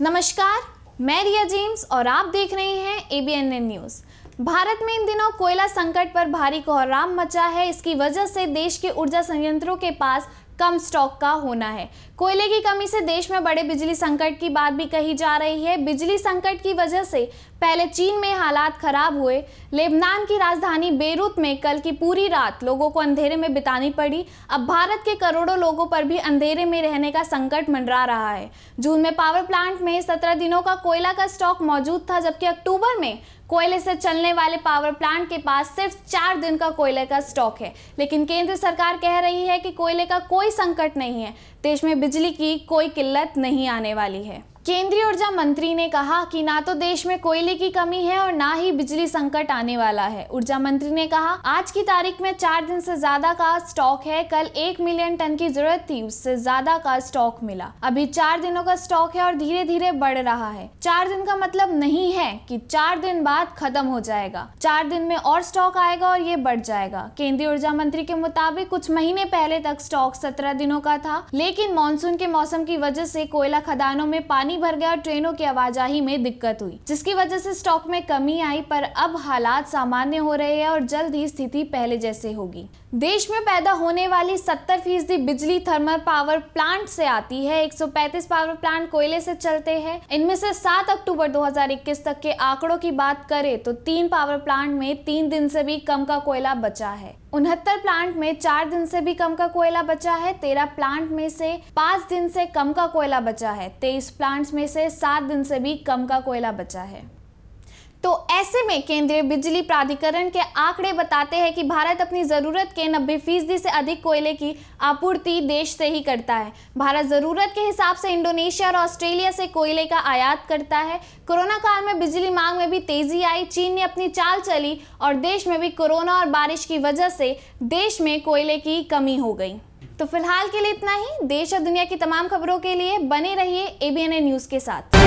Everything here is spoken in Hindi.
नमस्कार मैं रिया जेम्स और आप देख रहे हैं एबीएनएन न्यूज भारत में इन दिनों कोयला संकट पर भारी कोहराम मचा है इसकी वजह से देश के ऊर्जा संयंत्रों के पास कम स्टॉक का होना है कोयले की कमी से देश में बड़े बिजली संकट की बात भी कही जा रही है बिजली संकट की वजह से पहले चीन में हालात खराब हुए लेबनान की राजधानी बेरूत में कल की पूरी रात लोगों को अंधेरे में बितानी पड़ी अब भारत के करोड़ों लोगों पर भी अंधेरे में रहने का संकट मंडरा रहा है जून में पावर प्लांट में सत्रह दिनों का कोयला का स्टॉक मौजूद था जबकि अक्टूबर में कोयले से चलने वाले पावर प्लांट के पास सिर्फ चार दिन का कोयले का स्टॉक है लेकिन केंद्र सरकार कह रही है कि कोयले का कोई संकट नहीं है देश में बिजली की कोई किल्लत नहीं आने वाली है केंद्रीय ऊर्जा मंत्री ने कहा कि ना तो देश में कोयले की कमी है और ना ही बिजली संकट आने वाला है ऊर्जा मंत्री ने कहा आज की तारीख में चार दिन से ज्यादा का स्टॉक है कल एक मिलियन टन की जरूरत थी उससे ज्यादा का स्टॉक मिला अभी चार दिनों का स्टॉक है और धीरे धीरे बढ़ रहा है चार दिन का मतलब नहीं है की चार दिन बाद खत्म हो जाएगा चार दिन में और स्टॉक आएगा और ये बढ़ जाएगा केंद्रीय ऊर्जा मंत्री के मुताबिक कुछ महीने पहले तक स्टॉक सत्रह दिनों का था लेकिन मानसून के मौसम की वजह से कोयला खदानों में पानी पानी भर गया और ट्रेनों की आवाजाही में दिक्कत हुई जिसकी वजह से स्टॉक में कमी आई पर अब हालात सामान्य हो रहे हैं और जल्द ही स्थिति पहले जैसे होगी देश में पैदा होने वाली 70 फीसदी बिजली थर्मल पावर प्लांट से आती है 135 पावर प्लांट कोयले से चलते हैं इनमें से 7 अक्टूबर 2021 तक के आंकड़ों की बात करें तो तीन पावर प्लांट में तीन दिन से भी कम का कोयला बचा है उनहत्तर प्लांट में चार दिन से भी कम का कोयला बचा है तेरह प्लांट में से पांच दिन से कम का कोयला बचा है तेईस प्लांट्स में से सात दिन से भी कम का कोयला बचा है तो ऐसे में केंद्रीय बिजली प्राधिकरण के आंकड़े बताते हैं कि भारत अपनी ज़रूरत के नब्बे फीसदी से अधिक कोयले की आपूर्ति देश से ही करता है भारत ज़रूरत के हिसाब से इंडोनेशिया और ऑस्ट्रेलिया से कोयले का आयात करता है कोरोना काल में बिजली मांग में भी तेज़ी आई चीन ने अपनी चाल चली और देश में भी कोरोना और बारिश की वजह से देश में कोयले की कमी हो गई तो फिलहाल के लिए इतना ही देश और दुनिया की तमाम खबरों के लिए बने रहिए एबीएनए न्यूज़ के साथ